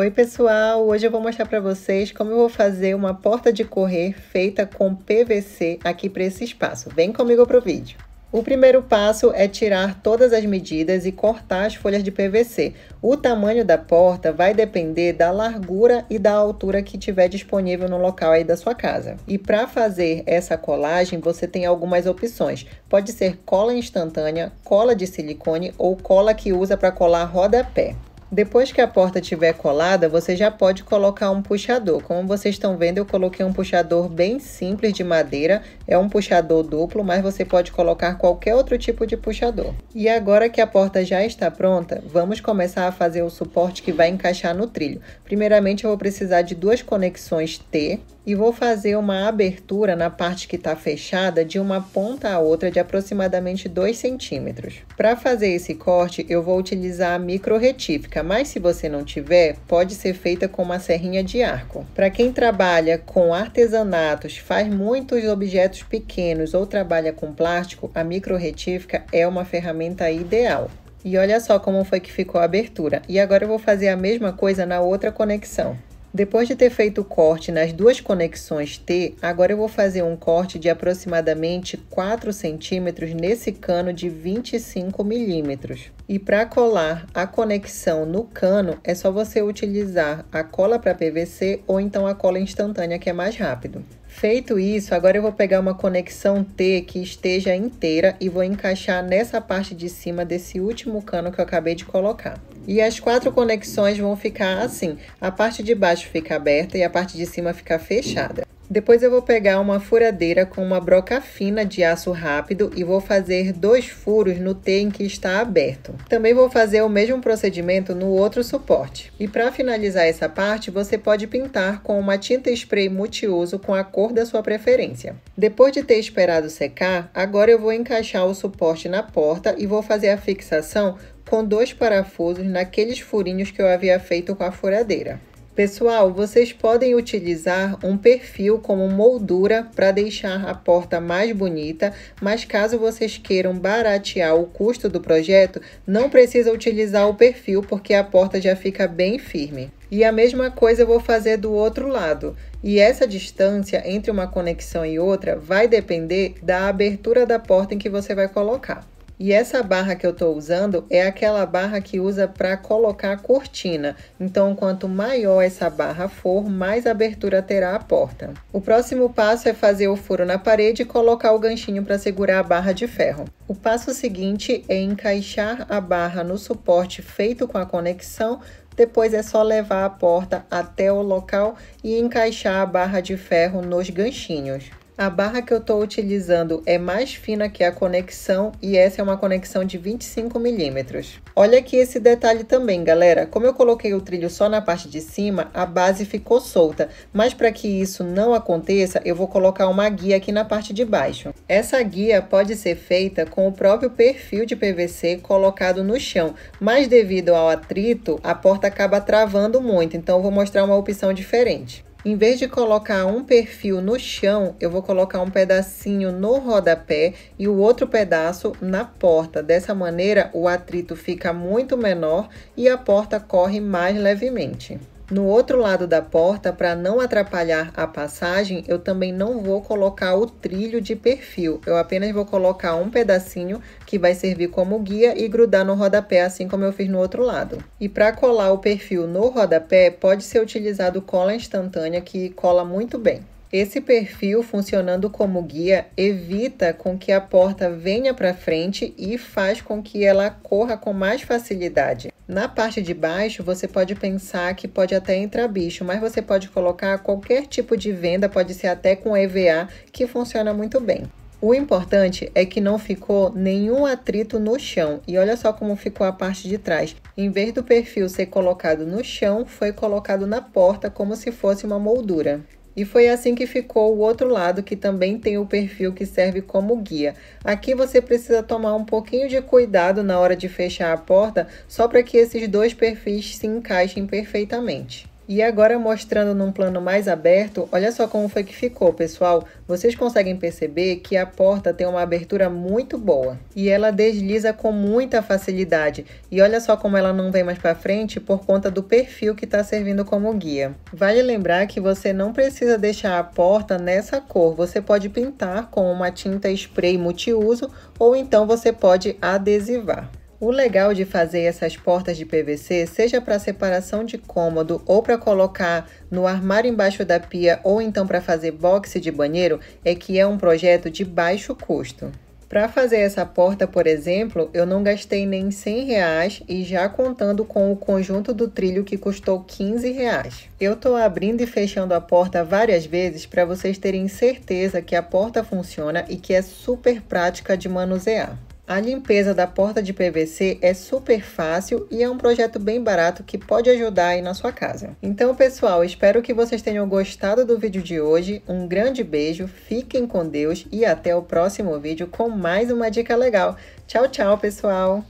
Oi pessoal, hoje eu vou mostrar para vocês como eu vou fazer uma porta de correr feita com PVC aqui para esse espaço. Vem comigo para o vídeo. O primeiro passo é tirar todas as medidas e cortar as folhas de PVC. O tamanho da porta vai depender da largura e da altura que tiver disponível no local aí da sua casa. E para fazer essa colagem, você tem algumas opções. Pode ser cola instantânea, cola de silicone ou cola que usa para colar rodapé. Depois que a porta tiver colada, você já pode colocar um puxador. Como vocês estão vendo, eu coloquei um puxador bem simples de madeira. É um puxador duplo, mas você pode colocar qualquer outro tipo de puxador. E agora que a porta já está pronta, vamos começar a fazer o suporte que vai encaixar no trilho. Primeiramente, eu vou precisar de duas conexões T e vou fazer uma abertura na parte que está fechada de uma ponta a outra de aproximadamente 2 centímetros. Para fazer esse corte, eu vou utilizar a micro retífica mas se você não tiver, pode ser feita com uma serrinha de arco. Para quem trabalha com artesanatos, faz muitos objetos pequenos ou trabalha com plástico, a micro retífica é uma ferramenta ideal. E olha só como foi que ficou a abertura. E agora eu vou fazer a mesma coisa na outra conexão. Depois de ter feito o corte nas duas conexões T, agora eu vou fazer um corte de aproximadamente 4 centímetros nesse cano de 25 milímetros. E para colar a conexão no cano, é só você utilizar a cola para PVC ou então a cola instantânea, que é mais rápido. Feito isso, agora eu vou pegar uma conexão T que esteja inteira e vou encaixar nessa parte de cima desse último cano que eu acabei de colocar. E as quatro conexões vão ficar assim, a parte de baixo fica aberta e a parte de cima fica fechada. Depois eu vou pegar uma furadeira com uma broca fina de aço rápido e vou fazer dois furos no T em que está aberto. Também vou fazer o mesmo procedimento no outro suporte. E para finalizar essa parte, você pode pintar com uma tinta spray multiuso com a cor da sua preferência. Depois de ter esperado secar, agora eu vou encaixar o suporte na porta e vou fazer a fixação com dois parafusos naqueles furinhos que eu havia feito com a furadeira. Pessoal, vocês podem utilizar um perfil como moldura para deixar a porta mais bonita, mas caso vocês queiram baratear o custo do projeto, não precisa utilizar o perfil porque a porta já fica bem firme. E a mesma coisa eu vou fazer do outro lado. E essa distância entre uma conexão e outra vai depender da abertura da porta em que você vai colocar. E essa barra que eu estou usando é aquela barra que usa para colocar a cortina. Então, quanto maior essa barra for, mais abertura terá a porta. O próximo passo é fazer o furo na parede e colocar o ganchinho para segurar a barra de ferro. O passo seguinte é encaixar a barra no suporte feito com a conexão depois é só levar a porta até o local e encaixar a barra de ferro nos ganchinhos. A barra que eu estou utilizando é mais fina que a conexão e essa é uma conexão de 25 milímetros. Olha aqui esse detalhe também, galera. Como eu coloquei o trilho só na parte de cima, a base ficou solta. Mas para que isso não aconteça, eu vou colocar uma guia aqui na parte de baixo. Essa guia pode ser feita com o próprio perfil de PVC colocado no chão, mas devido ao atrito, a porta acaba travando muito, então vou mostrar uma opção diferente. Em vez de colocar um perfil no chão, eu vou colocar um pedacinho no rodapé e o outro pedaço na porta. Dessa maneira, o atrito fica muito menor e a porta corre mais levemente. No outro lado da porta, para não atrapalhar a passagem, eu também não vou colocar o trilho de perfil. Eu apenas vou colocar um pedacinho que vai servir como guia e grudar no rodapé, assim como eu fiz no outro lado. E para colar o perfil no rodapé, pode ser utilizado cola instantânea, que cola muito bem. Esse perfil funcionando como guia evita com que a porta venha para frente e faz com que ela corra com mais facilidade. Na parte de baixo, você pode pensar que pode até entrar bicho, mas você pode colocar qualquer tipo de venda, pode ser até com EVA, que funciona muito bem. O importante é que não ficou nenhum atrito no chão. E olha só como ficou a parte de trás. Em vez do perfil ser colocado no chão, foi colocado na porta como se fosse uma moldura. E foi assim que ficou o outro lado, que também tem o perfil que serve como guia. Aqui você precisa tomar um pouquinho de cuidado na hora de fechar a porta, só para que esses dois perfis se encaixem perfeitamente. E agora mostrando num plano mais aberto, olha só como foi que ficou, pessoal. Vocês conseguem perceber que a porta tem uma abertura muito boa e ela desliza com muita facilidade. E olha só como ela não vem mais para frente por conta do perfil que está servindo como guia. Vale lembrar que você não precisa deixar a porta nessa cor. Você pode pintar com uma tinta spray multiuso ou então você pode adesivar. O legal de fazer essas portas de PVC, seja para separação de cômodo ou para colocar no armário embaixo da pia ou então para fazer boxe de banheiro, é que é um projeto de baixo custo. Para fazer essa porta, por exemplo, eu não gastei nem 100 reais e já contando com o conjunto do trilho que custou 15 reais. Eu estou abrindo e fechando a porta várias vezes para vocês terem certeza que a porta funciona e que é super prática de manusear. A limpeza da porta de PVC é super fácil e é um projeto bem barato que pode ajudar aí na sua casa. Então, pessoal, espero que vocês tenham gostado do vídeo de hoje. Um grande beijo, fiquem com Deus e até o próximo vídeo com mais uma dica legal. Tchau, tchau, pessoal!